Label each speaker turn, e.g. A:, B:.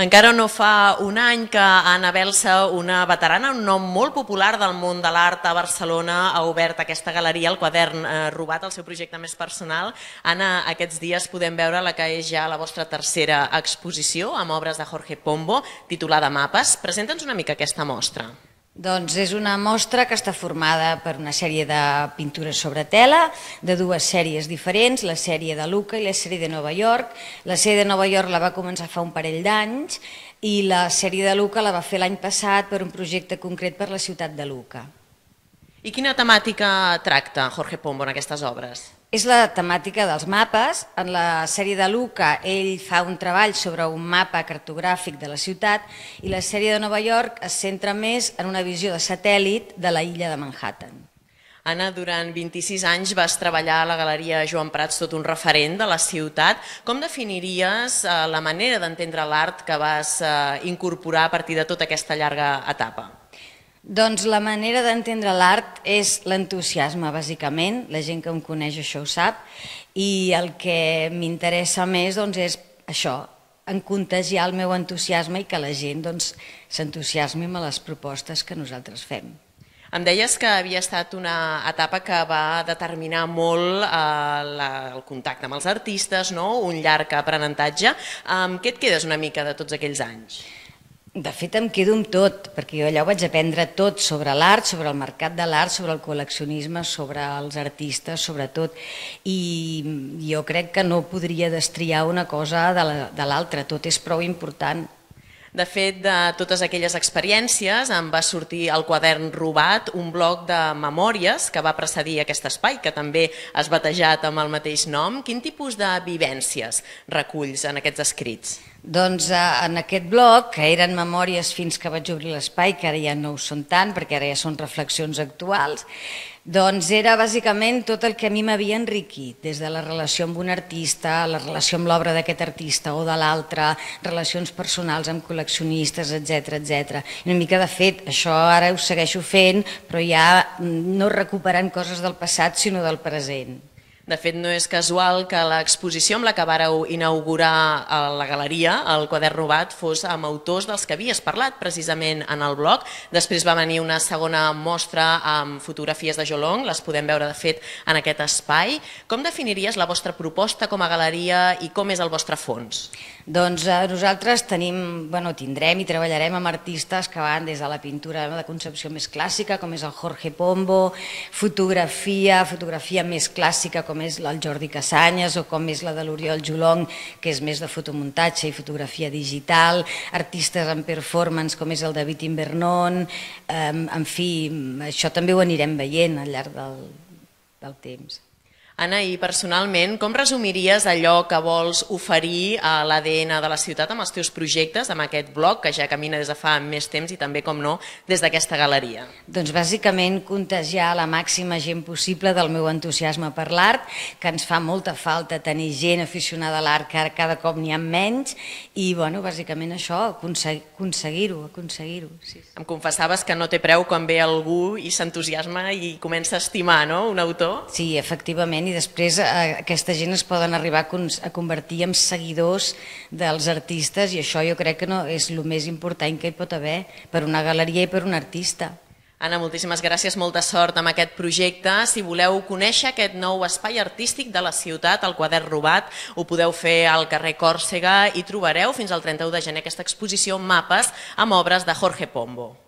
A: Encara no fa un any que Anna Belsa, una veterana, un nom molt popular del món de l'art a Barcelona, ha obert aquesta galeria, el quadern eh, robat, el seu projecte més personal. Anna, aquests dies podem veure la que és ja la vostra tercera exposició amb obres de Jorge Pombo, titulada Mapes. Presenta'ns una mica aquesta mostra.
B: Doncs és una mostra que està formada per una sèrie de pintures sobre tela, de dues sèries diferents, la sèrie de Luca i la sèrie de Nova York. La sèrie de Nova York la va començar fa un parell d'anys i la sèrie de Luca la va fer l'any passat per un projecte concret per la ciutat de
A: Luca. I quina temàtica tracta Jorge Pombo en aquestes obres? És la
B: temàtica dels mapes. En la sèrie de Luca ell fa un treball sobre un mapa cartogràfic de la ciutat i la sèrie de Nova York es centra més en una visió de satèl·lit de la illa de Manhattan.
A: Anna, durant 26 anys vas treballar a la Galeria Joan Prats, tot un referent de la ciutat. Com definiries eh, la manera d'entendre l'art que vas eh, incorporar a partir de tota aquesta llarga etapa? Doncs
B: la manera d'entendre l'art és l'entusiasme, bàsicament. La gent que em coneix això ho sap. I el que m'interessa més doncs, és això, en contagiar el meu entusiasme i que la gent doncs, s'entusiasmi doncs, amb les propostes que nosaltres fem.
A: Em deies que havia estat una etapa que va determinar molt eh, la, el contacte amb els artistes, no? un llarg aprenentatge. Eh, què et quedes una mica de tots aquells anys?
B: De fet, em quedo amb tot, perquè jo allà ho vaig aprendre tot sobre l'art, sobre el mercat de l'art, sobre el col·leccionisme, sobre els artistes, sobretot. I jo crec que no podria destriar una cosa de l'altra, tot és prou
A: important. De fet, de totes aquelles experiències em va sortir el quadern robat un bloc de memòries que va precedir aquest espai, que també has batejat amb el mateix nom. Quin tipus de vivències reculls en aquests escrits?
B: Doncs eh, en aquest bloc, que eren memòries fins que vaig obrir l'espai, que ara ja no ho són tant, perquè ara ja són reflexions actuals, doncs era bàsicament tot el que a mi m'havia enriquit, des de la relació amb un artista, la relació amb l'obra d'aquest artista o de l'altre, relacions personals amb col·leccionistes, etc etc. Una mica, de fet, això ara ho segueixo fent, però ja mm, no recuperant coses del passat, sinó del
A: present. De fet, no és casual que l'exposició amb la que vàreu inaugurar a eh, la galeria, el quadern robat, fos amb autors dels que havies parlat precisament en el blog. Després va venir una segona mostra amb fotografies de Jolong, les podem veure de fet en aquest espai. Com definiries la vostra proposta com a galeria i com és el vostre fons? Doncs eh, nosaltres
B: tenim, bueno, tindrem i treballarem amb artistes que van des de la pintura no, de concepció més clàssica, com és el Jorge Pombo, fotografia, fotografia més clàssica, com com és el Jordi Casanyes o com és la de l'Oriol Jolong, que és més de fotomuntatge i fotografia digital, artistes en performance com és el David Invernon, en fi, això també ho anirem veient al llarg del, del temps.
A: Anna, i personalment, com resumiries allò que vols oferir a l'ADN de la ciutat amb els teus projectes, amb aquest blog que ja camina des de fa més temps i també, com no, des d'aquesta galeria?
B: Doncs bàsicament contagiar la màxima gent possible del meu entusiasme per l'art, que ens fa molta falta tenir gent aficionada a l'art, que ara cada cop n'hi ha menys, i bueno,
A: bàsicament això, aconseguir-ho,
B: aconseguir-ho. Sí, sí.
A: Em confessaves que no té preu quan ve algú i s'entusiasma i comença a estimar no? un autor? Sí, efectivament, coneixement i després eh,
B: aquesta gent es poden arribar a, a convertir en seguidors dels artistes i això jo crec que no és el més important que hi pot haver per una galeria i per un artista.
A: Anna, moltíssimes gràcies, molta sort amb aquest projecte. Si voleu conèixer aquest nou espai artístic de la ciutat, el quadern robat, ho podeu fer al carrer Còrsega i trobareu fins al 31 de gener aquesta exposició Mapes amb obres de Jorge Pombo.